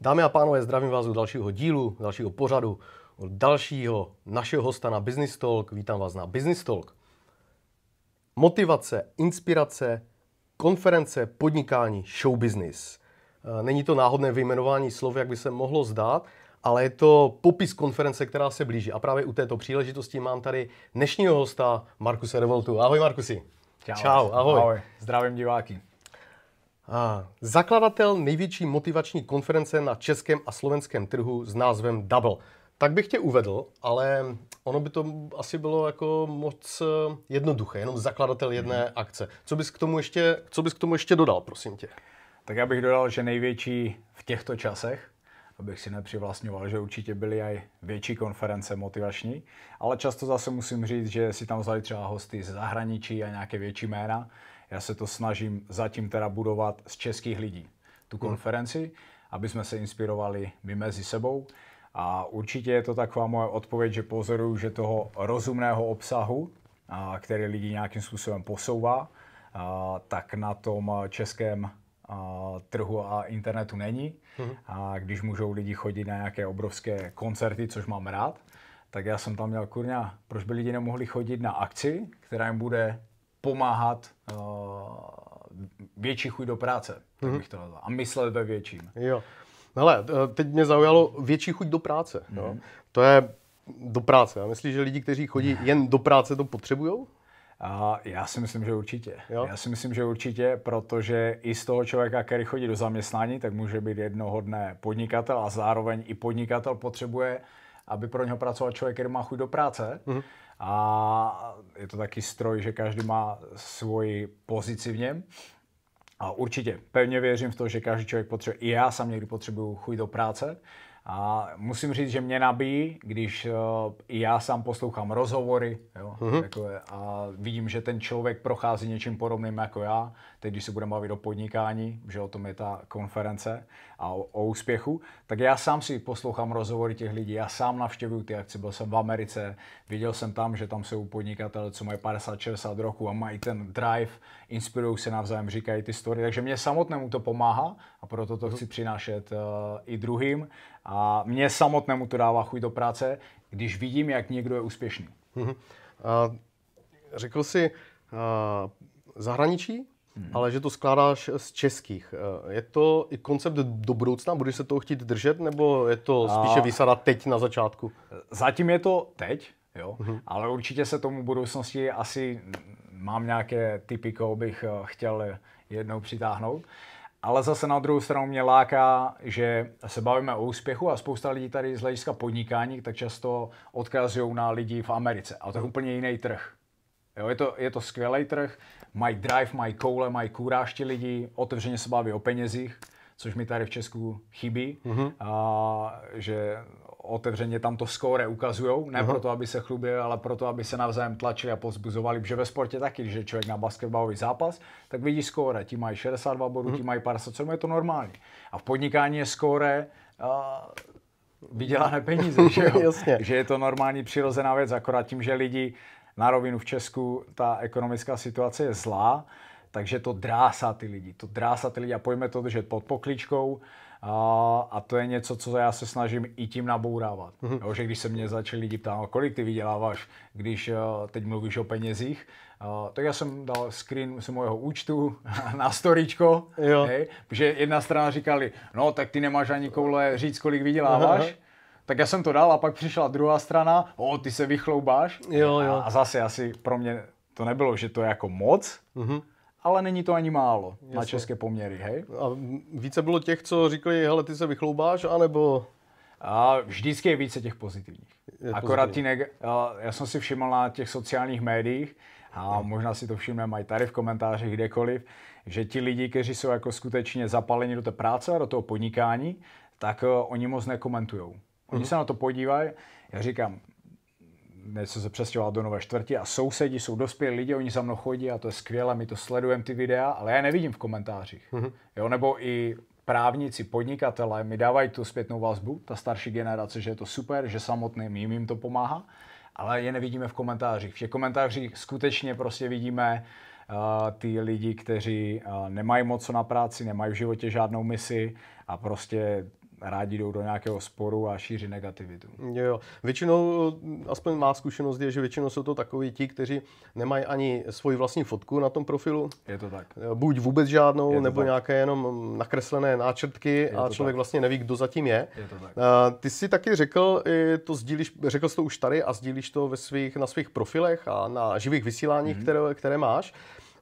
Dámy a pánové, zdravím vás u dalšího dílu, dalšího pořadu, od dalšího našeho hosta na Business Talk. Vítám vás na Business Talk. Motivace, inspirace, konference, podnikání, show business. Eh, není to náhodné vyjmenování slov, jak by se mohlo zdát, ale je to popis konference, která se blíží. A právě u této příležitosti mám tady dnešního hosta Markuse Revoltu. Ahoj Markusi. Čau. Čau, ahoj. ahoj. Zdravím diváky. A eh, zakladatel největší motivační konference na českém a slovenském trhu s názvem Double. Tak bych tě uvedl, ale ono by to asi bylo jako moc eh, jednoduché, jenom zakladatel jedné mm. akce. Co bys k tomu ještě, co bys k tomu ještě dodal, prosím tě? Tak já bych dodal, že největší v těchto časech, abych si nepřivlastňoval, že určitě byly i větší konference motivační, ale často zase musím říct, že si tam vzali třeba hosty z zahraničí a nějaké větší jména. Já se to snažím zatím teda budovat z českých lidí, tu hmm. konferenci, hmm. aby jsme se inspirovali my mezi sebou. A určitě je to taková moje odpověď, že pozoruju, že toho rozumného obsahu, který lidi nějakým způsobem posouvá, tak na tom českém trhu a internetu není. Mm-hmm. A když můžou lidi chodit na nějaké obrovské koncerty, což mám rád, tak já jsem tam měl kurňa, proč by lidi nemohli chodit na akci, která jim bude pomáhat uh, větší chuť do práce, tak mm-hmm. bych to A myslet ve větším. Jo. Hele, eh, teď mě zaujalo větší chuť do práce. Mm-hmm. Jo. Mhm. To je do práce. A myslíš, že lidi, kteří chodí jen do práce, to potřebují? A já si myslím, že určitě. Jo? Já si myslím, že určitě, protože i z toho člověka, který chodí do zaměstnání, tak může být jednoho dne podnikatel a zároveň i podnikatel potřebuje, aby pro něho pracoval člověk, který má chuť do práce. Mm-hmm. A je to taky stroj, že každý má svoji pozici v něm. A určitě, pevně věřím v to, že každý člověk potřebuje, i já sám někdy potřebuju chuť do práce, a musím říct, že mě nabíjí, když uh, i já sám poslouchám rozhovory jo, mm-hmm. takové, a vidím, že ten člověk prochází něčím podobným jako já. Teď, když se budeme bavit o podnikání, že o tom je ta konference a o, o úspěchu, tak já sám si poslouchám rozhovory těch lidí, já sám navštěvuju ty akce. Byl jsem v Americe, viděl jsem tam, že tam jsou podnikatele, co mají 50-60 roku a mají ten drive, inspirují se navzájem, říkají ty story. Takže mě samotnému to pomáhá a proto to mhm. chci přinášet uh, i druhým. A mě samotnému to dává chuť do práce, když vidím, jak někdo je úspěšný. Uh-huh. Uh, řekl jsi uh, zahraničí, uh-huh. ale že to skládáš z českých. Uh, je to i koncept do budoucna? Budeš se toho chtít držet, nebo je to spíše vysada teď na začátku? Zatím je to teď, jo, uh-huh. ale určitě se tomu budoucnosti asi mám nějaké typy, koho bych eh, chtěl jednou přitáhnout. Ale zase na druhou stranu mě láká, že se bavíme o úspěchu a spousta lidí tady z hlediska podnikání tak často odkazují na lidi v Americe. A to je mhm. úplně jiný trh. Jo, je to, je to skvělý trh, mají drive, mají koule, mají kůráž ti lidi, otevřeně se baví o penězích, což mi tady v Česku chybí, mm-hmm. a, že otevřeně tam to skóre ukazujou, ne Aha. proto, aby se chlubili, ale proto, aby se navzájem tlačili a pozbuzovali, že ve sportě taky, že člověk na basketbalový zápas, tak vidí skóre, ti mají 62 bodů, ti mhm. mají 57, je to normální. A v podnikání je skóre uh, vydělané peníze, že, jo? Jasně. že je to normální přirozená věc, akorát tím, že lidi na rovinu v Česku, ta ekonomická situace je zlá, takže to drásá ty lidi, to drásá ty lidi a pojme to že pod pokličkou, a, a to je něco, co já se snažím i tím nabourávat. Mm-hmm. Jo, že když se mě začali lidi ptát, no, kolik ty vyděláváš, když eh, teď mluvíš o penězích, Uh, tak já jsem dal screen z mojeho účtu na storičko, jo. Hej, protože jedna strana říkali, no tak ty nemáš ani koule říct, kolik vyděláváš, Mm-hmm. tak já jsem to dal a pak přišla druhá strana, o ty se vychloubáš jo, jo. A, zase asi pro mě to nebylo, že to je jako moc, mm-hmm ale není to ani málo Jasne. na české poměry, hej? A více bylo těch, co říkali, hele, ty se vychloubáš, anebo... A vždycky je více těch pozitivních. Je Akorát ty neg- já jsem si všiml na těch sociálních médiích, a možná si to všimne mají tady v komentářích kdekoliv, že ti lidi, kteří jsou jako skutečně zapaleni do té práce a do toho podnikání, tak eh, oni moc nekomentují. Oni mm-hmm. se na to podívají, já říkám, něco se přestěhoval do nové čtvrti a sousedi jsou dospělí lidi, oni za mnou chodí a to je skvělé, my to sledujeme ty videa, ale já nevidím v komentářích. Mm-hmm. Jo, nebo i právníci, podnikatelé mi dávají tu zpětnou vazbu, ta starší generace, že je to super, že samotným jim, jim to pomáhá, ale je nevidíme v komentářích. V těch komentářích skutečně prostě vidíme uh, ty lidi, kteří uh, nemají moc na práci, nemají v životě žádnou misi a prostě rádi jdou do nějakého sporu a šíří negativitu. Jo, většinou, aspoň má zkušenost je, že většinou jsou to takoví ti, kteří nemají ani svoji vlastní fotku na tom profilu. Je to tak. Eh, buď vůbec žádnou, je nebo tak. nějaké jenom mm, nakreslené náčrtky je a člověk tak. vlastně neví, kdo zatím je. je to tak. Eh, ty jsi taky řekl, to sdílíš, řekl jsi to už tady a sdílíš to ve svých, na svých profilech a na živých vysíláních, mm-hmm. které, které máš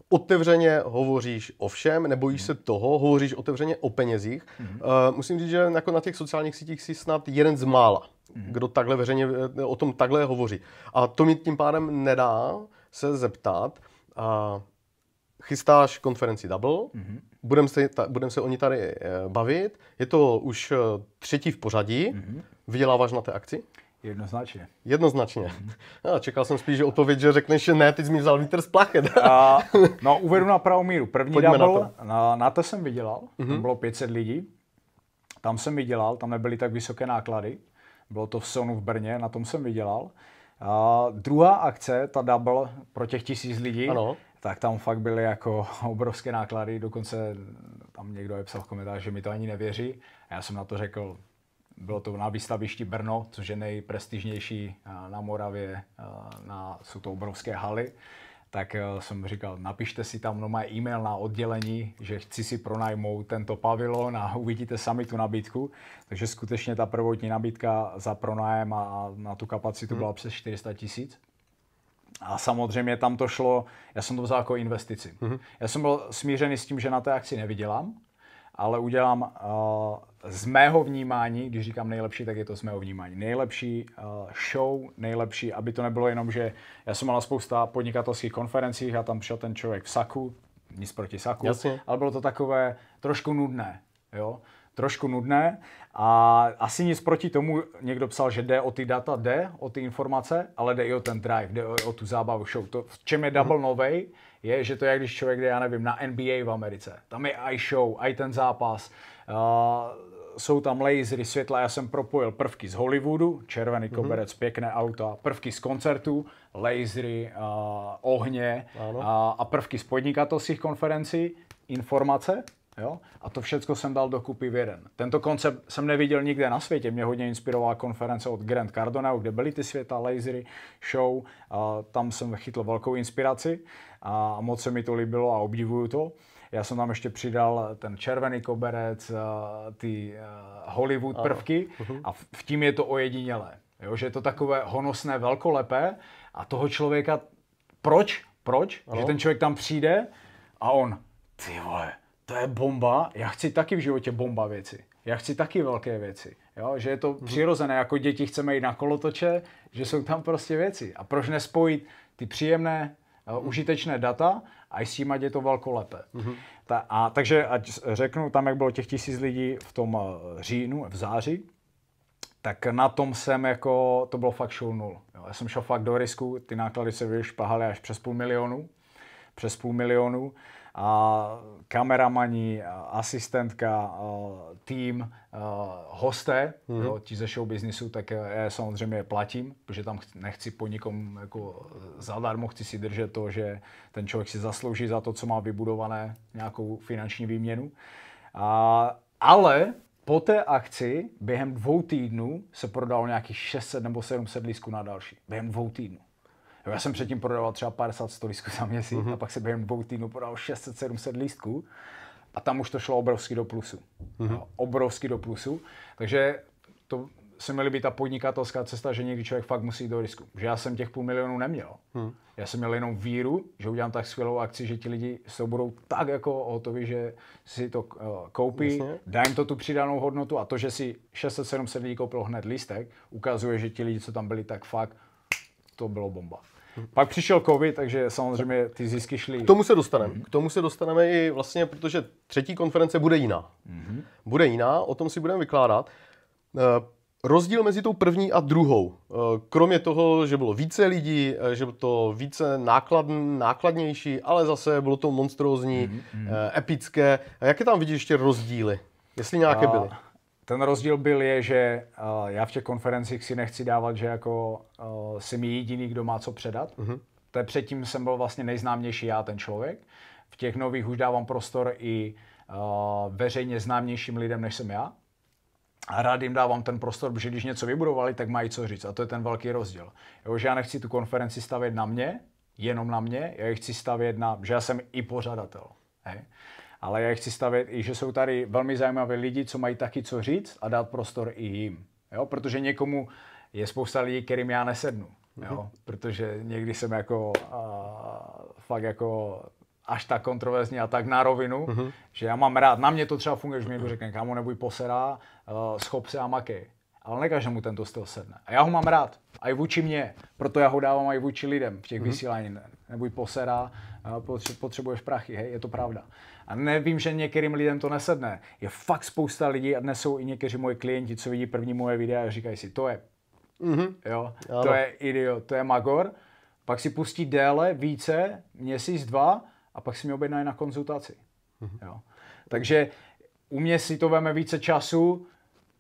otevřeně hovoříš o všem, nebojíš mhm. se toho, hovoříš otevřeně o penězích. hmm Uh, musím říct, že jako na těch sociálních sítích si snad jeden z mála, hmm kdo takhle veřejně eh, o tom takhle hovoří. A to mi tím pádem nedá se zeptat, uh, chystáš konferenci Double, hmm budeme se, ta, budem se o ní tady eh, bavit, je to už třetí v pořadí, hmm vyděláváš na té akci? Jednoznačně. Jednoznačně. Já čekal jsem spíš že odpověď, že řekneš, že ne, ty jsi mi vzal vítr z plachet. A, no, uvedu na pravou míru. První Pojďme double, na to. Na, na to jsem vydělal, mm-hmm. tam bylo 500 lidí. Tam jsem vydělal, tam nebyly tak vysoké náklady. Bylo to v Sonu v Brně, na tom jsem vydělal. A druhá akce, ta double pro těch tisíc lidí, ano. tak tam fakt byly jako obrovské náklady, dokonce tam někdo je psal komentář, že mi to ani nevěří. A já jsem na to řekl, bylo to na výstavišti Brno, což je nejprestižnější eh, na Moravě, eh, na, jsou to obrovské haly tak eh, jsem říkal, napište si tam no e e-mail na oddělení, že chci si pronajmout tento pavilon a uvidíte sami tu nabídku. Takže skutečně ta prvotní nabídka za pronájem a na tu kapacitu hmm. byla přes 400 tisíc. A samozřejmě tam to šlo, já jsem to vzal jako investici. Hmm. Já jsem byl smířený s tím, že na té akci nevydělám, ale udělám uh, z mého vnímání, když říkám nejlepší, tak je to z mého vnímání. Nejlepší eh, show, nejlepší, aby to nebylo jenom, že já jsem měla spousta podnikatelských konferencích a tam přišel ten člověk v saku, nic proti saku, Jasně. ale bylo to takové trošku nudné, jo, trošku nudné a asi nic proti tomu, někdo psal, že jde o ty data, jde o ty informace, ale jde i o ten drive, jde o, o tu zábavu show. To, v čem je double mm-hmm. novej, je, že to je, když člověk jde, já nevím, na NBA v Americe. Tam je i show, i ten zápas, uh, jsou tam lasery světla, já jsem propojil prvky z Hollywoodu, červený mhm. koberec, mm-hmm. pěkné auta, prvky z koncertů, lasery, uh, ohně a, a prvky z podnikatelských konferencí, informace. Jo? A to všechno jsem dal dokupy v jeden. Tento koncept jsem neviděl nikde na světě. Mě hodně inspirovala konference od Grand Cardona kde byly ty světa, lasery, show. A tam jsem chytl velkou inspiraci a moc se mi to líbilo a obdivuju to. Já jsem tam ještě přidal ten červený koberec, eh, ty eh, Hollywood prvky mhm. a v tím je to ojedinělé. Jo, že je to takové honosné velkolepé a toho člověka, proč? Proč? Ano. Že ten člověk tam přijde a on, ty vole, to je bomba, já chci taky v životě bomba věci. Já chci taky velké věci. Jo? Že je to hmm. přirozené, jako děti chceme jít na kolotoče, že jsou tam prostě věci. A proč nespojit ty příjemné uh, užitečné data a s tím, ať je to velko lépe. Mm-hmm. Ta, a, takže ať řeknu, tam jak bylo těch tisíc lidí v tom eh, říjnu, v září, tak na tom jsem jako, to bylo fakt nul. Jo, já jsem šel fakt do risku, ty náklady se vyšpahaly až přes půl milionu, přes půl milionu a kameramani, asistentka, tým, hosté, mm-hmm. jo, ti ze show businessu, tak e, já samozřejmě platím, protože tam nechci po nikom jako zadarmo, chci si držet to, že ten člověk si zaslouží za to, co má vybudované, nějakou finanční výměnu. A, ale po té akci během dvou týdnů se prodalo nějakých 600 nebo 700 lísků na další. Během dvou týdnů. Já jsem předtím prodával třeba 50-100 lístků za měsíc mm-hmm. a pak se během dvou týdnů prodal 600-700 lístků a tam už to šlo obrovsky do plusu. Mm-hmm. No, obrovsky do plusu. Takže to se měly být ta podnikatelská cesta, že někdy člověk fakt musí jít do risku. Že já jsem těch půl milionu neměl. Hmm. Já jsem měl jenom víru, že udělám tak skvělou akci, že ti lidi se budou tak jako hotovi, že si to eh, koupí, Jasně. dá jim to tu přidanou hodnotu a to, že si 600-700 lidí koupil hned lístek, ukazuje, že ti lidi, co tam byli, tak fakt to bylo bomba. Pak přišel covid, takže samozřejmě ty zisky šly. K tomu se dostaneme. Mm-hmm. K tomu se dostaneme i vlastně, protože třetí konference bude jiná. Mm-hmm. Bude jiná, o tom si budeme vykládat. Eh, rozdíl mezi tou první a druhou, eh, kromě toho, že bylo více lidí, eh, že bylo to více náklad, nákladnější, ale zase bylo to monstrózní, mm-hmm. epické. A jaké tam vidíš ještě rozdíly, jestli nějaké byly? ten rozdíl byl je, že uh, já v těch konferencích si nechci dávat, že jako uh, jsem jediný, kdo má co předat. Mm-hmm. To je předtím jsem byl vlastně nejznámější já, ten člověk. V těch nových už dávám prostor i uh, veřejně známějším lidem, než jsem já. A rád jim dávám ten prostor, protože když něco vybudovali, tak mají co říct. A to je ten velký rozdíl. Jo, že já nechci tu konferenci stavět na mě, jenom na mě, já ji chci stavět na, že já jsem i pořadatel. Hej? ale já chci stavět i, že jsou tady velmi zajímavé lidi, co mají taky co říct a dát prostor i jim. Jo? Protože někomu je spousta lidí, kterým já nesednu. Jo? Mhm. Protože někdy jsem jako a, fakt jako až tak kontroverzní a tak na rovinu, mm-hmm. že já mám rád, na mě to třeba funguje, že mi někdo řekne, kámo, nebuď posera, uh, eh, schop se a makej. Ale ne každému tento styl sedne. A já ho mám rád, a i vůči mě, proto já ho dávám i vůči lidem v těch mm-hmm. vysíláních. Nebuď posera, uh, eh, potřebuješ prachy, hej, je to pravda. A nevím, že některým lidem to nesedne. Je fakt spousta lidí a dnes jsou i někteří moji klienti, co vidí první moje videa a říkají si, to je, mm-hmm. jo, ano. to je idiot, to je magor. Pak si pustí déle, více, měsíc, dva a pak si mě objednají na konzultaci. Mm-hmm. Jo. Takže u mě si to veme více času,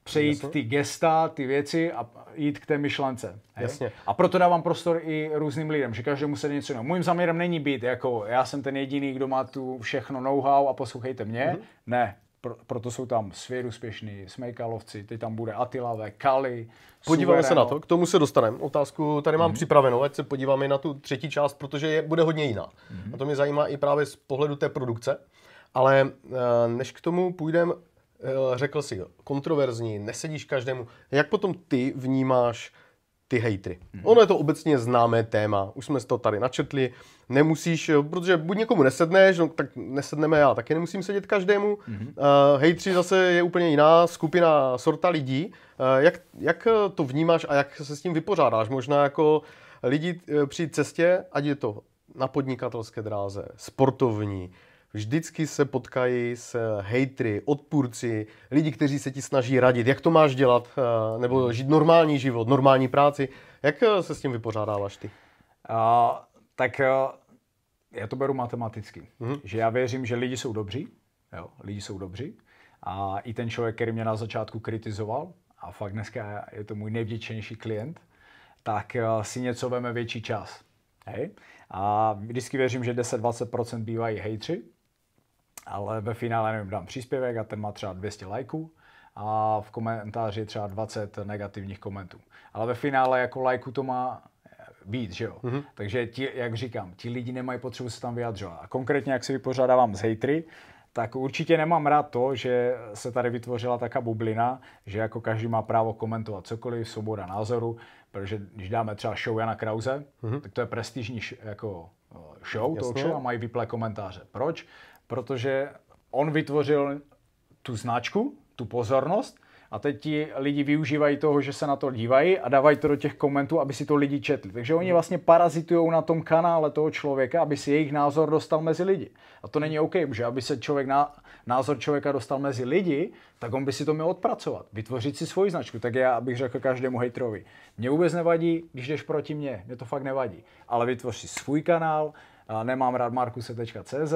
přejít Jasně. ty gesta, ty věci a jít k té myšlence. Hej? Jasně. A proto dávám prostor i různým lidem, že každému se něco jiného. Mým záměrem není být jako já jsem ten jediný, kdo má tu všechno know-how a poslouchejte mě. Mm-hmm. Ne, pro, proto jsou tam svět úspěšný, Smejkalovci, teď tam bude Atilave, Kali. Podíváme Suvereno. se na to, k tomu se dostaneme. Otázku tady mám mm-hmm. připravenou, ať se podíváme na tu třetí část, protože je, bude hodně jiná. Mm-hmm. A to mě zajímá i právě z pohledu té produkce. Ale eh, než k tomu půjdeme, Eh, řekl si, kontroverzní, nesedíš každému. Jak potom ty vnímáš ty hejtry? Mm-hmm. Ono je to obecně známé téma, už jsme to tady načetli, nemusíš, eh, protože buď někomu nesedneš, no, tak nesedneme já, taky nemusím sedět každému. Mm-hmm. Uh, hejtři zase je úplně jiná skupina, sorta lidí. Uh, jak, jak to vnímáš a jak se s tím vypořádáš? Možná jako lidi při cestě, ať je to na podnikatelské dráze, sportovní, vždycky se potkají s hejtry, odpůrci, lidi, kteří se ti snaží radit, jak to máš dělat, eh, nebo žít normální život, normální práci. Jak eh, se s tím vypořádáváš ty? Uh, tak uh, já to beru matematicky, mm že já věřím, že lidi jsou dobří, jo, lidi jsou dobří a i ten člověk, který mě na začátku kritizoval, a fakt dneska je to můj nejvděčnější klient, tak uh, si něco veme větší čas. Hej? A vždycky věřím, že 10-20% bývají hejtři, ale ve finále nevím, dám příspěvek a ten má třeba 200 lajků a v komentáři třeba 20 negativních komentů. Ale ve finále jako lajku to má být, eh, že jo. Mm-hmm. Takže ti, jak říkám, ti lidi nemají potřebu se tam vyjadřovat. A konkrétně, jak se vypořádávám s hejtry, tak určitě nemám rád to, že se tady vytvořila taká bublina, že jako každý má právo komentovat cokoliv, svoboda názoru, protože když dáme třeba show Jana Krause, mm-hmm. tak to je prestižní š- jako eh, show, Jasně. talk show a mají vyplé komentáře. Proč? protože on vytvořil tu značku, tu pozornost a teď ti lidi využívají toho, že se na to dívají a dávají to do těch komentů, aby si to lidi četli. Takže oni hmm. vlastně parazitují na tom kanále toho člověka, aby si jejich názor dostal mezi lidi. A to není OK, že aby se člověk na, názor člověka dostal mezi lidi, tak on by si to měl odpracovat, vytvořit si svoji značku. Tak já bych řekl každému hejtrovi, mě vůbec nevadí, když jdeš proti mně, mě to fakt nevadí. Ale vytvoř si svůj kanál, nemám rád markuse.cz,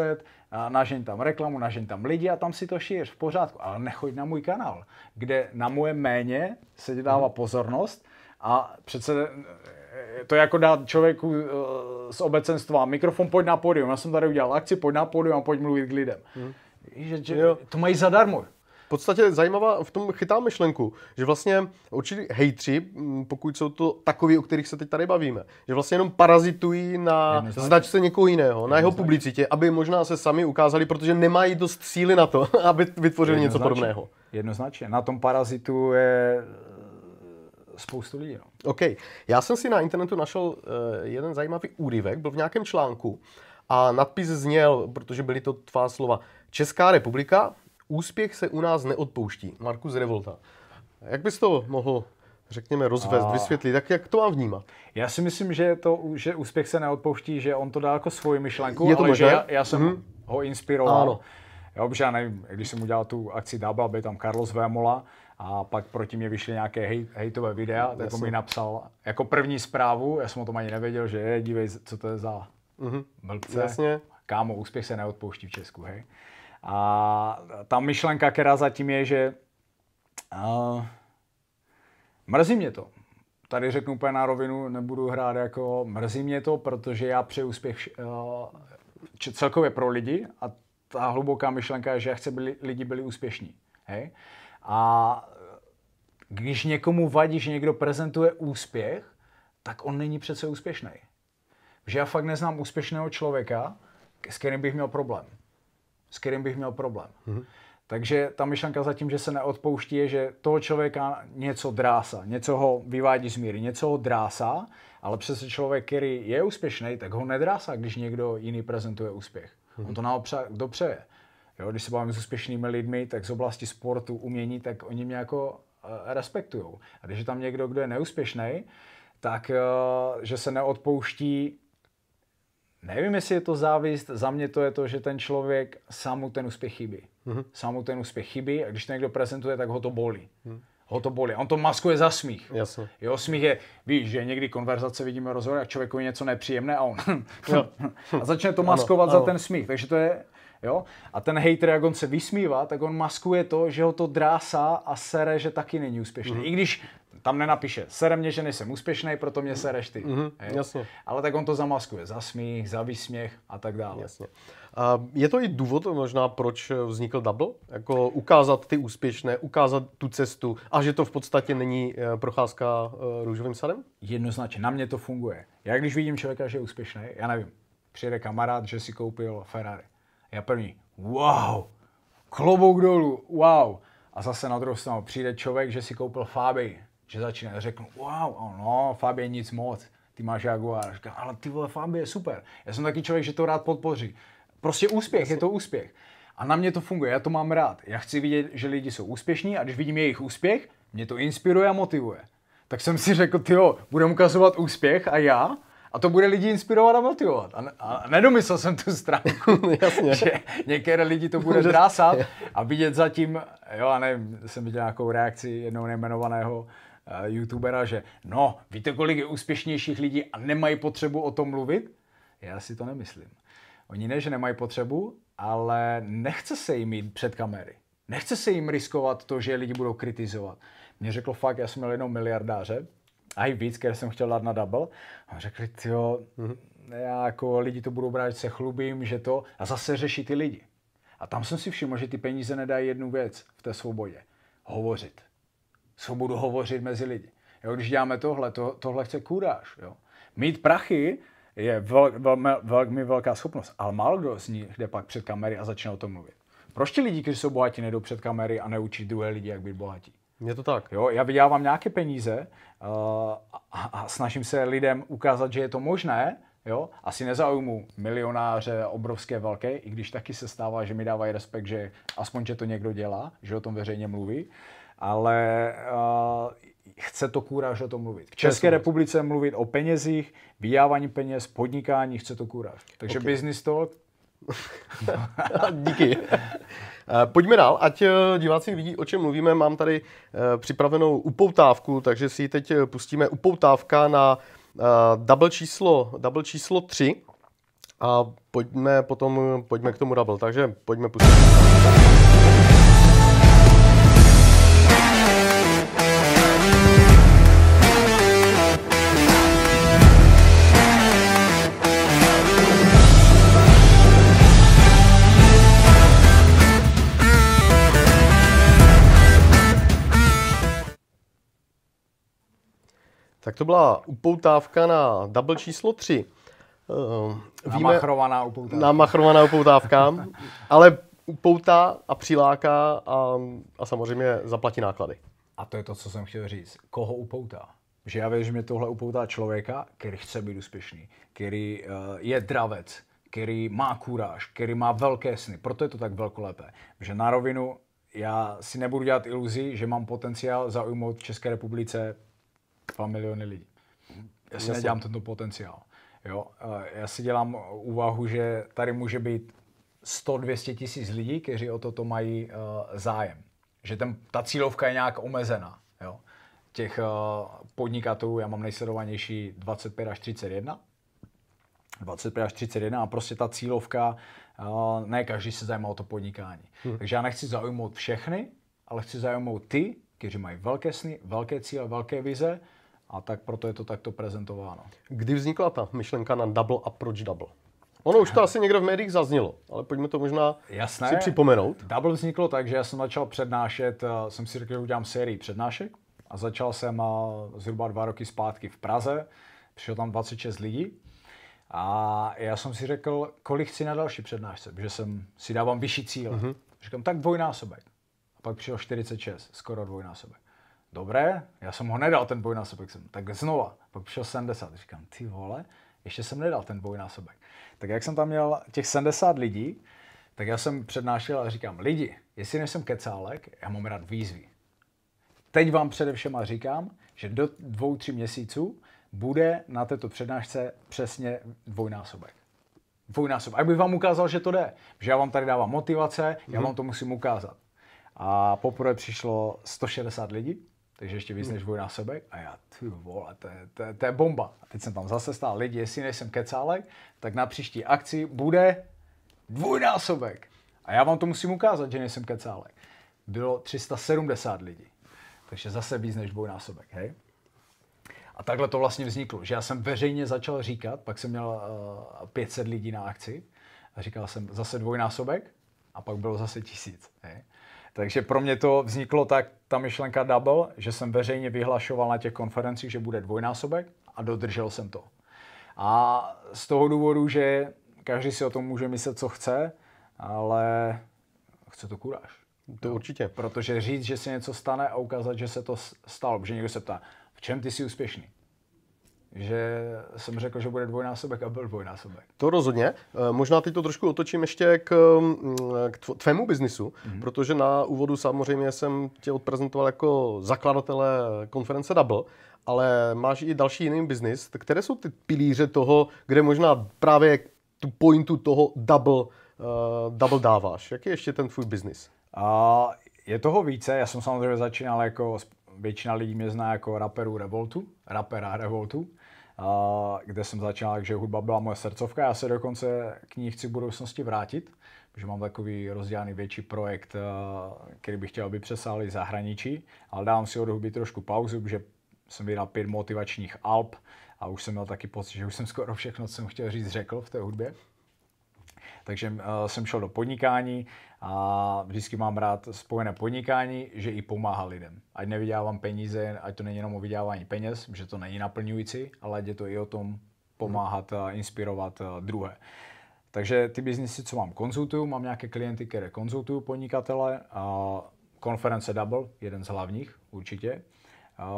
nažeň tam reklamu, nažeň tam lidi a tam si to šíř, v pořádku, ale nechoď na můj kanál, kde na moje méně se dává mhm. pozornost a přece eh, to je jako dát člověku eh, z obecenstva mikrofon, pojď na pódium, já jsem tady udělal akci, pojď na pódium a pojď mluvit k lidem. Hmm. Že, že, to mají zadarmo podstatě zajímavá, v tom chytá myšlenku, že vlastně určitě hejtři, mm, pokud jsou to takový, o kterých se teď tady bavíme, že vlastně jenom parazitují na je značce někoho jiného, je na jeho publicitě, aby možná se sami ukázali, protože nemají dost síly na to, aby vytvořili je něco podobného. Jednoznačně. Na tom parazitu je eh, spoustu lidí. No. OK. Já jsem si na internetu našel uh, jeden zajímavý úryvek, byl v nějakém článku a nadpis zněl, protože byly to tvá slova, Česká republika Úspěch se u nás neodpouští. Markus Revolta. Jak bys to mohl řekněme, rozvést, a... vysvětlit, tak jak to mám vnímat? Já si myslím, že, to, že úspěch se neodpouští, že on to dá jako svoji myšlenku, Je to ale možné? že já, já jsem hmm. ho inspiroval. Ano. Já nevím, když jsem udělal tu akci Double, byl tam Carlos Vémola a pak proti mě vyšly nějaké hej, hejtové videa, no, tak on mi napsal jako první zprávu, já jsem o tom ani nevěděl, že je, dívej, co to je za mm-hmm. Jasně. Kámo, úspěch se neodpouští v Česku, hej. A ta myšlenka, která zatím je, že uh, mrzí mě to. Tady řeknu úplně na rovinu, nebudu hrát jako mrzí mě to, protože já přeju úspěch uh, celkově pro lidi a ta hluboká myšlenka je, že já chci, aby lidi byli úspěšní. Hej? A když někomu vadí, že někdo prezentuje úspěch, tak on není přece úspěšný. Že já fakt neznám úspěšného člověka, s kterým bych měl problém s kterým bych měl problém. Mm-hmm. Takže ta myšlenka zatím, že se neodpouští, je, že toho člověka něco drása, něco ho vyvádí z míry, něco ho drása, ale přece člověk, který je úspěšný, tak ho nedrásá, když někdo jiný prezentuje úspěch. Mm-hmm. On mhm. to naopak dopřeje. Jo, když se bavím s úspěšnými lidmi, tak z oblasti sportu, umění, tak oni mě jako e, eh, respektují. A když je tam někdo, kdo je neúspěšný, tak e, že se neodpouští Nevím, jestli je to závist, za mě to je to, že ten člověk samu ten úspěch chybí. Mm-hmm. Samu ten úspěch chybí a když to někdo prezentuje, tak ho to bolí. Mm. Ho to bolí. On to maskuje za smích. Jasne. Jo, smích je, víš, že někdy konverzace vidíme rozhovor, jak člověku je něco nepříjemné a on a začne to maskovat ano, ano. za ten smích. Takže to je, Jo? A ten hater, jak on se vysmívá, tak on maskuje to, že ho to drásá a sere, že taky není úspěšný. Mm-hmm. I když tam nenapíše, sere mě, že nejsem úspěšný, proto mě sereš ty. Mm-hmm, jasně. Ale tak on to zamaskuje za smích, za výsměch a tak dále. Jasně. A je to i důvod možná, proč vznikl Double? Jako ukázat ty úspěšné, ukázat tu cestu a že to v podstatě není eh, procházka eh, růžovým sadem? Jednoznačně, na mě to funguje. Já když vidím člověka, že je úspěšný, já nevím, přijede kamarád, že si koupil Ferrari. Já první, wow, klobouk dolů, wow. A zase na druhou stranu přijde člověk, že si koupil Fabii že začíná. řeknu, wow, oh no, Fabie nic moc, ty máš Jaguar. říká, ale ty vole, Fabie je super. Já jsem taky člověk, že to rád podpoří. Prostě úspěch, je to úspěch. A na mě to funguje, já to mám rád. Já chci vidět, že lidi jsou úspěšní a když vidím jejich úspěch, mě to inspiruje a motivuje. Tak jsem si řekl, ty jo, budeme ukazovat úspěch a já, a to bude lidi inspirovat a motivovat. A, a nedomyslel jsem tu stránku, Jasně. že některé lidi to bude drásat a vidět zatím, jo, a nevím, jsem viděl nějakou reakci jednou nejmenovaného Eh, youtubera, že no, víte, kolik je úspěšnějších lidí a nemají potřebu o tom mluvit? Já si to nemyslím. Oni ne, že nemají potřebu, ale nechce se jim jít před kamery. Nechce se jim riskovat to, že lidi budou kritizovat. Mně řekl fakt, já jsem měl jenom miliardáře, a i víc, které jsem chtěl dát na double. A řekli, jo, mhm. já jako lidi to budou brát, se chlubím, že to, a zase řeší ty lidi. A tam jsem si všiml, že ty peníze nedají jednu věc v té svobodě. Hovořit co budu hovořit mezi lidi. Jo, když děláme tohle, to, tohle chce kuráž. Jo. Mít prachy je velmi velmi velká schopnost, ale málo kdo z nich jde pak před kamery a začne o tom mluvit. Proč ti lidi, kteří jsou bohatí, nejdou před kamery a neučí druhé lidi, jak být bohatí? Je to tak. Jo, já vydělávám nějaké peníze uh, a, a snažím se lidem ukázat, že je to možné. Jo? Asi nezaujmu milionáře obrovské velké, i když taky se stává, že mi dávají respekt, že aspoň, že to někdo dělá, že o tom veřejně mluví. Uh, ale uh, chce to kůraž o tom mluvit. V České republice mluvit o penězích, vyjávání peněz, podnikání, chce to kůraž. Takže okay. business talk. Díky. Eh, pojďme dál, ať eh, diváci vidí, o čem mluvíme. Mám tady připravenou upoutávku, takže si ji teď pustíme. Upoutávka na double číslo, double číslo 3 a pojďme potom, pojďme k tomu double. Takže pojďme pustit. Tak to byla upoutávka na double číslo 3. Ehm, víme, namachrovaná upoutávka. Namachrovaná upoutávka, ale upoutá a přiláká a, a samozřejmě zaplatí náklady. A to je to, co jsem chtěl říct. Koho upoutá? Že já věřím, že tohle upoutá člověka, který chce být úspěšný, který uh, je dravec, který má kuráž, který má velké sny. Proto je to tak velkolepé. Že na rovinu já si nebudu dělat iluzi, že mám potenciál zaujmout v České republice 2 miliony lidí. Já si nedělám tento potenciál. Jo? Já si dělám úvahu, že tady může být 100-200 tisíc lidí, kteří o toto mají uh, zájem. Že ten, ta cílovka je nějak omezená. Jo? Těch uh, podnikatelů, já mám nejsledovanější 25 až 31. 25 až 31 a prostě ta cílovka, uh, ne každý se zajímá o to podnikání. Hmm. Takže já nechci zaujmout všechny, ale chci zaujmout ty, kteří mají velké sny, velké cíle, velké vize, a tak proto je to takto prezentováno. Kdy vznikla ta myšlenka na double a proč double? Ono už to asi někde v médiích zaznělo, ale pojďme to možná Jasné. si připomenout. Double vzniklo tak, že já jsem začal přednášet, eh, jsem si řekl, že udělám sérii přednášek a začal jsem eh, zhruba dva roky zpátky v Praze, přišlo tam 26 lidí a já jsem si řekl, kolik chci na další přednášce, protože jsem si dávám vyšší cíle. Mm-hmm. Říkám, tak dvojnásobek. A pak přišlo 46, skoro dvojnásobek. Dobré, já jsem ho nedal ten dvojnásobek Tak znova, pak přišel 70. Říkám, ty vole, ještě jsem nedal ten dvojnásobek. Tak jak jsem tam měl těch 70 lidí, tak já jsem přednášel a říkám, lidi, jestli nejsem kecálek, já mám rád výzvy. Teď vám především a říkám, že do dvou, tři měsíců bude na této přednášce přesně dvojnásobek. Dvojnásobek. Abych vám ukázal, že to jde. Že já vám tady dávám motivace, já mhm. vám to musím ukázat. A poprvé přišlo 160 lidí takže ještě víc hmm. než dvojnásobek. A já, ty vole, to je, to, je, to je bomba. A teď jsem tam zase stál lidi, jestli nejsem kecálek, tak na příští akci bude dvojnásobek. A já vám to musím ukázat, že nejsem kecálek. Bylo 370 lidí. Takže zase víc než dvojnásobek, hej? A takhle to vlastně vzniklo, že já jsem veřejně začal říkat, pak jsem měl uh, eh, 500 lidí na akci a říkal jsem zase dvojnásobek a pak bylo zase tisíc. Hej? Takže pro mě to vzniklo tak, ta myšlenka double, že jsem veřejně vyhlašoval na těch konferencích, že bude dvojnásobek a dodržel jsem to. A z toho důvodu, že každý si o tom může myslet, co chce, ale chce to kuráž. To no, určitě. Protože říct, že se něco stane a ukázat, že se to stalo. Protože někdo se ptá, v čem ty jsi úspěšný? že jsem řekl, že bude dvojnásobek a byl dvojnásobek. To rozhodně. Eh, možná teď to trošku otočím ještě k, mm, k tvému biznisu, mm-hmm. protože na úvodu samozřejmě jsem tě odprezentoval jako zakladatele konference Double, ale máš i další jiný biznis. Které jsou ty pilíře toho, kde možná právě tu pointu toho Double, uh, double dáváš? Jaký je ještě ten tvůj biznis? A je toho více. Já jsem samozřejmě začínal jako většina lidí mě zná jako raperu Revoltu, rapera Revoltu a kde jsem začal, že hudba byla moje srdcovka. Já se dokonce k ní chci v budoucnosti vrátit, protože mám takový rozdělaný větší projekt, eh, který bych chtěl, aby přesáhli zahraničí, ale dávám si od hudby trošku pauzu, protože jsem vydal pět motivačních alb a už jsem měl taky pocit, že už jsem skoro všechno, co jsem chtěl říct, řekl v té hudbě. Takže eh, jsem šel do podnikání, a vždycky mám rád spojené podnikání, že i pomáhá lidem. Ať nevydělávám peníze, ať to není jenom o vydělávání peněz, že to není naplňující, ale je to i o tom pomáhat a inspirovat druhé. Takže ty biznisy, co mám, konzultuju, mám nějaké klienty, které konzultuju podnikatele, a konference Double, jeden z hlavních určitě. A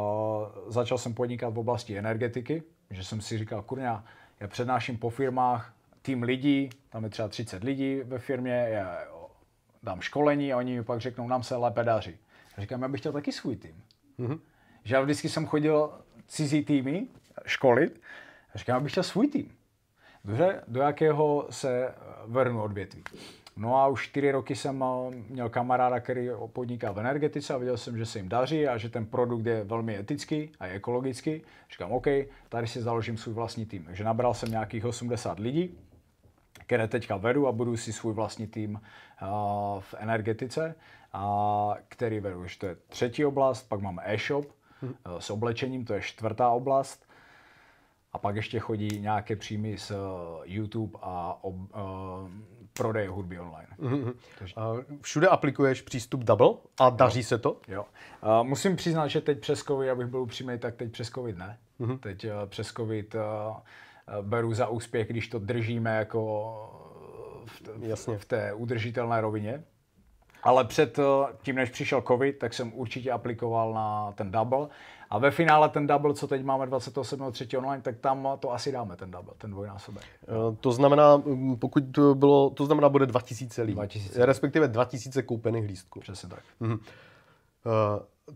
začal jsem podnikat v oblasti energetiky, že jsem si říkal, kurňa, já přednáším po firmách, tým lidí, tam je třeba 30 lidí ve firmě, je dám školení a oni mi pak řeknou, nám se lépe daří. A říkám, já bych chtěl taky svůj tým. Mm-hmm. Že já vždycky jsem chodil cizí týmy školit a říkám, já bych chtěl svůj tým. Dobře, do jakého se vrnu odvětví. No a už čtyři roky jsem měl kamaráda, který podniká v energetice a viděl jsem, že se jim daří a že ten produkt je velmi etický a ekologický. Říkám, OK, tady si založím svůj vlastní tým. Takže nabral jsem nějakých 80 lidí, které teďka vedu a budu si svůj vlastní tým v energetice, který vedu. Že to je třetí oblast, pak mám e-shop hm. e, s oblečením, to je čtvrtá oblast. A pak ještě chodí nějaké příjmy z e, YouTube a ob, uh, e, prodeje hudby online. Mm-hmm. Všude aplikuješ přístup Double a daří jo. se to? Jo. Uh, musím přiznat, že teď přes COVID, abych byl upřímný, tak teď přes COVID ne. Mm-hmm. Teď uh, přes COVID uh, Eh, beru za úspěch, když to držíme jako eh, v, t- Jasně. v té udržitelné rovině. Ale před eh, tím, než přišel COVID, tak jsem určitě aplikoval na ten double. A ve finále ten double, co teď máme 27.3. online, tak tam to asi dáme ten double, ten dvojnásobek. To znamená, mm, pokud to bylo, to znamená, bude 2000 lidí. 2000. Respektive 2000 koupených lístků. Přesně tak. Mhm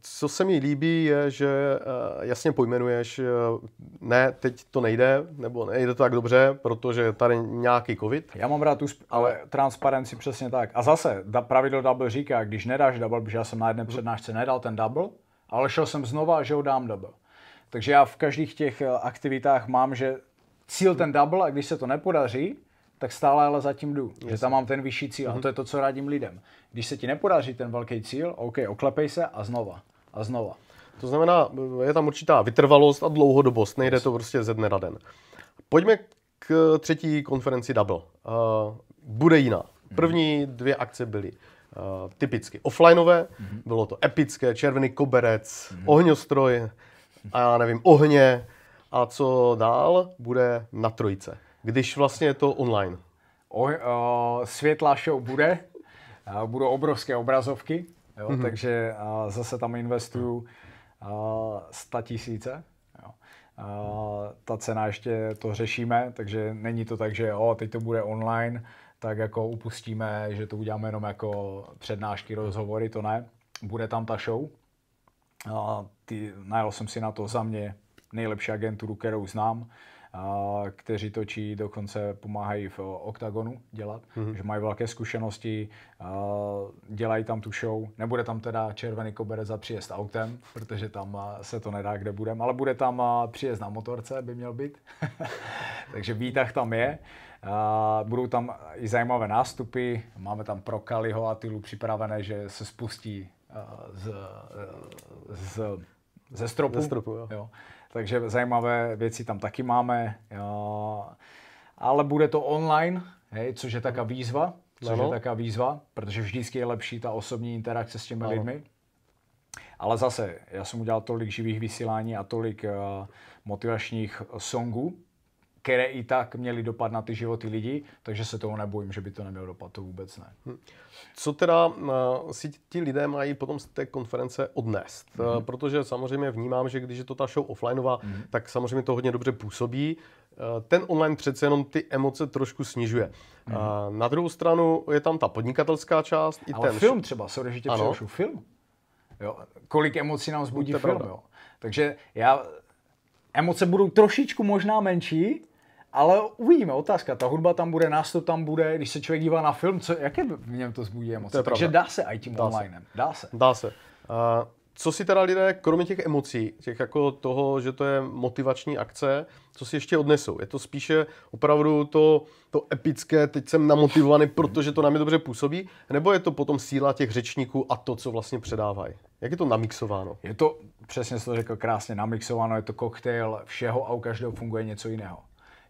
co se mi líbí, je, že eh, jasně pojmenuješ, eh, ne, teď to nejde, nebo nejde to tak dobře, protože tady nějaký covid. Já mám rád už, ale transparenci přesně tak. A zase, da, pravidlo double říká, když nedáš double, protože já jsem na jedné přednášce nedal ten double, ale šel jsem znova, že ho dám double. Takže já v každých těch eh, aktivitách mám, že cíl ten double a když se to nepodaří, tak stále ale zatím jdu, yes. že tam mám ten vyšší cíl mm-hmm. a mhm. to je to, co radím lidem. Když se ti nepodaří ten velký cíl, OK, oklepej se a znova a znova. To znamená, je tam určitá vytrvalost a dlouhodobost, nejde to prostě ze dne na den. Pojďme k třetí konferenci Double. Uh, bude jiná. Mhm. První dvě akce byly uh, typicky offlineové, mm-hmm. bylo to epické, červený koberec, mm-hmm. ohňostroj a já nevím, ohně. A co dál bude na trojce? když vlastně je to online? O, o, eh, světla show bude, budou obrovské obrazovky, jo, mm-hmm. takže a, zase tam investuju a, 100 tisíce. A, ta cena ještě to řešíme, takže není to tak, že o, teď to bude online, tak jako upustíme, že to uděláme jenom jako přednášky, rozhovory, to ne. Bude tam ta show. A, ty, najel jsem si na to za mě nejlepší agenturu, kterou znám kteří točí, dokonce pomáhají v OKTAGONu dělat, mm-hmm. že mají velké zkušenosti, dělají tam tu show. Nebude tam teda červený koberec za příjezd autem, protože tam se to nedá, kde budeme, ale bude tam příjezd na motorce, by měl být. Takže výtah tam je. Uh, budou tam i zajímavé nástupy, máme tam pro Kaliho a Tylu připravené, že se spustí uh, z, e, z, ze stropu. Ze stropu jo. Jo takže zajímavé věci tam taky máme. Jo. Ale bude to online, hej, což je taká výzva, což ano. je taká výzva, protože vždycky je lepší ta osobní interakce s těmi ano. lidmi. Ale zase, já jsem udělal tolik živých vysílání a tolik eh, motivačních songů, které i tak měly dopad na ty životy lidí, takže se toho nebojím, že by to nemělo dopad, to vůbec ne. Hm. Co teda eh, si ti lidé mají potom z té konference odnést? Mm-hmm. Protože samozřejmě vnímám, že když je to ta show offlineová, mm-hmm. tak samozřejmě to hodně dobře působí. Eh, ten online přece jenom ty emoce trošku snižuje. Mm-hmm. Na druhou stranu je tam ta podnikatelská část. Ale I ten film třeba, sorry, že tě film. Jo, kolik emocí nám zbudí film. Jo. Takže já emoce budou trošičku možná menší, ale uvidíme, otázka. Ta hudba tam bude, nás to tam bude, když se člověk dívá na film, co, jaké v něm to zbudí emoce. To je Takže dá se i tím dá onlinem. Se. Dá se. Dá se. Uh, co si teda lidé, kromě těch emocí, těch jako toho, že to je motivační akce, co si ještě odnesou? Je to spíše opravdu to, to epické, teď jsem namotivovaný, protože to na mě dobře působí, nebo je to potom síla těch řečníků a to, co vlastně předávají? Jak je to namixováno? Je to, přesně to řekl krásně, namixováno, je to koktejl všeho a u každého funguje něco jiného.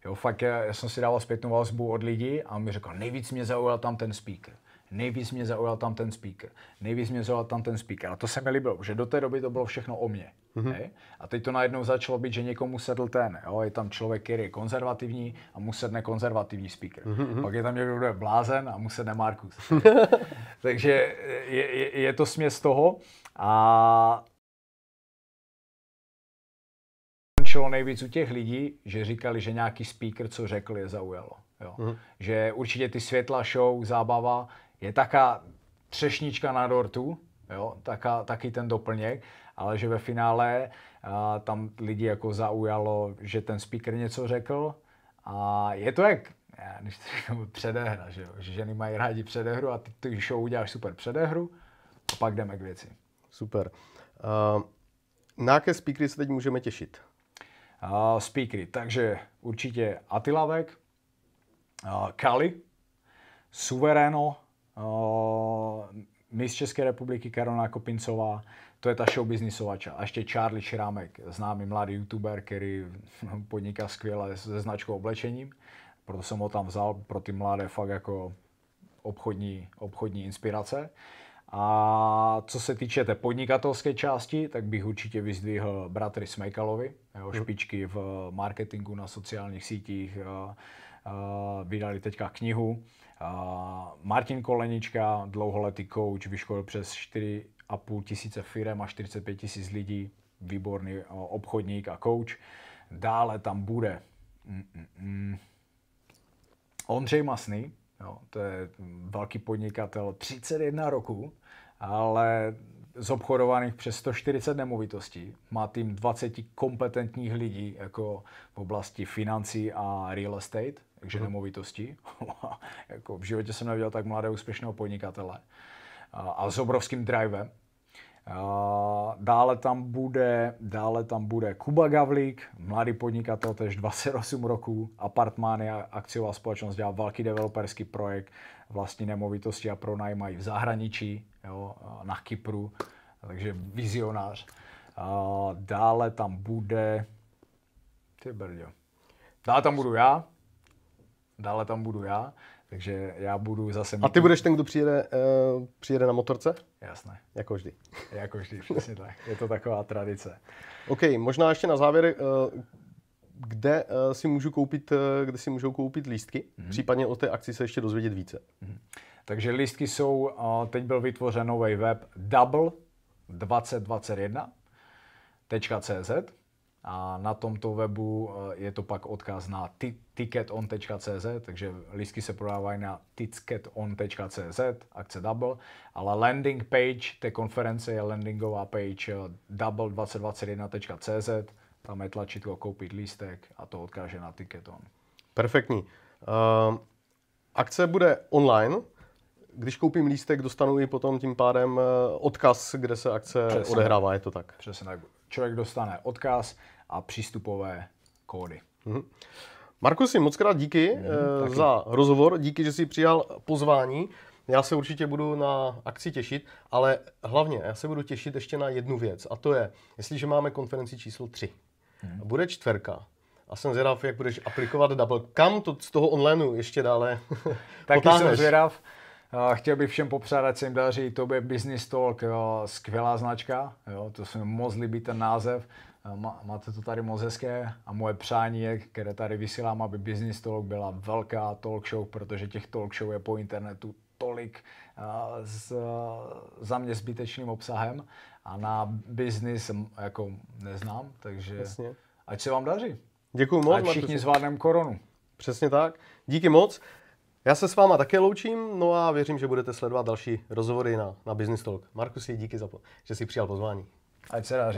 Jo, fakt, já jsem si dával zpětnou vazbu od lidí a on mi řekl, nejvíc mě zaujal tam ten speaker. Nejvíc mě zaujal tam ten speaker. Nejvíc mě zaujal tam ten speaker. A to se mi líbilo, že do té doby to bylo všechno o mě Mm-hmm. Hej? A teď to najednou začalo být, že někomu sedl ten. Jo? Je tam člověk, který je konzervativní a mu sedne konzervativní speaker. Mm-hmm. Pak je tam někdo, kdo je blázen a mu sedne Markus. Takže je, je, je to směs toho. A skončilo nejvíc u těch lidí, že říkali, že nějaký speaker, co řekl, je zaujalo. Jo. Mm. Že určitě ty světla show, zábava je taká třešnička na dortu, jo, taká, taky ten doplněk, ale že ve finále a, tam lidi jako zaujalo, že ten speaker něco řekl a je to jak, já než to předehra, že, jo, že ženy mají rádi předehru a ty, tu show uděláš super předehru a pak jdeme k věci. Super. Uh, na jaké speakery se teď můžeme těšit? Uh, speakery, takže určitě Atilavek, uh, Kali, Suvereno, uh, Miss České republiky Karolina Kopincová, to je ta show businessová A ještě Charlie Šrámek, známý mladý youtuber, který no, podniká skvěle se značkou oblečením. Proto jsem ho tam vzal pro ty mladé fakt jako obchodní, obchodní inspirace. A co se týče té podnikatelské části, tak bych určitě vyzdvihl bratry Smejkalovi, jeho mhm. špičky v marketingu na sociálních sítích, Eh, vydali teďka knihu. Eh, Martin Kolenička, dlouholetý coach, vyškolil přes 4,5 tisíce firm a 45 tisíc lidí, výborný eh, obchodník a coach. Dále tam bude Mm-mm. Ondřej Masný, jo, to je velký podnikatel, 31 roku, ale z obchodovaných přes 140 nemovitostí. Má tým 20 kompetentních lidí jako v oblasti financí a real estate takže nemovitosti. jako v životě jsem neviděl tak mladého úspěšného podnikatele. A s obrovským drivem. A dále tam bude, dále tam bude Kuba Gavlík, mladý podnikatel, tež 28 roků, apartmány, a akciová společnost, dělá velký developerský projekt, vlastní nemovitosti a pronajímají v zahraničí, jo, na Kypru, takže vizionář. A dále tam bude, ty brďo, dále tam budu já, dále tam budu já, takže já budu zase... A ty budeš ten, kdo přijede, uh, přijede na motorce? Jasné. Jako vždy. Jako vždy, přesně tak. Je to taková tradice. OK, možná ještě na závěr, uh, kde uh, si můžu koupit, uh, kde si můžou koupit lístky, mm-hmm. případně o té akci se ještě dozvědět více. Mm-hmm. Takže lístky jsou, uh, teď byl vytvořen nový web double 2021.cz a na tomto webu eh, je to pak odkaz na ticketon.cz, takže lístky se prodávají na ticketon.cz, akce Double, ale landing page té konference je landingová page eh, double2021.cz, tam je tlačítko koupit lístek a to odkáže na ticketon. Perfektní. Uh, akce bude online, když koupím lístek, dostanu i potom tím pádem eh, odkaz, kde se akce Přesně. odehrává, je to tak? Přesně tak. Člověk dostane odkaz, a přístupové kódy. Mm-hmm. Markusi, moc krát díky mm, za rozhovor, díky, že jsi přijal pozvání. Já se určitě budu na akci těšit, ale hlavně já se budu těšit ještě na jednu věc a to je, jestliže máme konferenci číslo 3, hmm. bude čtverka a jsem zvědav, jak budeš aplikovat double. Kam to z toho onlineu ještě dále Taky jsem zvědav. Chtěl bych všem popřát, ať se jim daří, to by Business Talk, skvělá značka, jo, to se moc líbí ten název. Eh, máte to tady moc hezké a moje přání je, které tady vysílám, aby Business Talk byla velká talk show, protože těch talk show je po internetu tolik eh, s, za mě zbytečným obsahem a na business jako neznám, takže Jasně. ať se vám daří. Děkuji moc. Ať všichni Martu. zvládneme koronu. Přesně tak. Díky moc. Já se s váma také loučím, no a věřím, že budete sledovat další rozhovory na, na Business Talk. Markusi, díky za to, že jsi přijal pozvání. Ať se daří.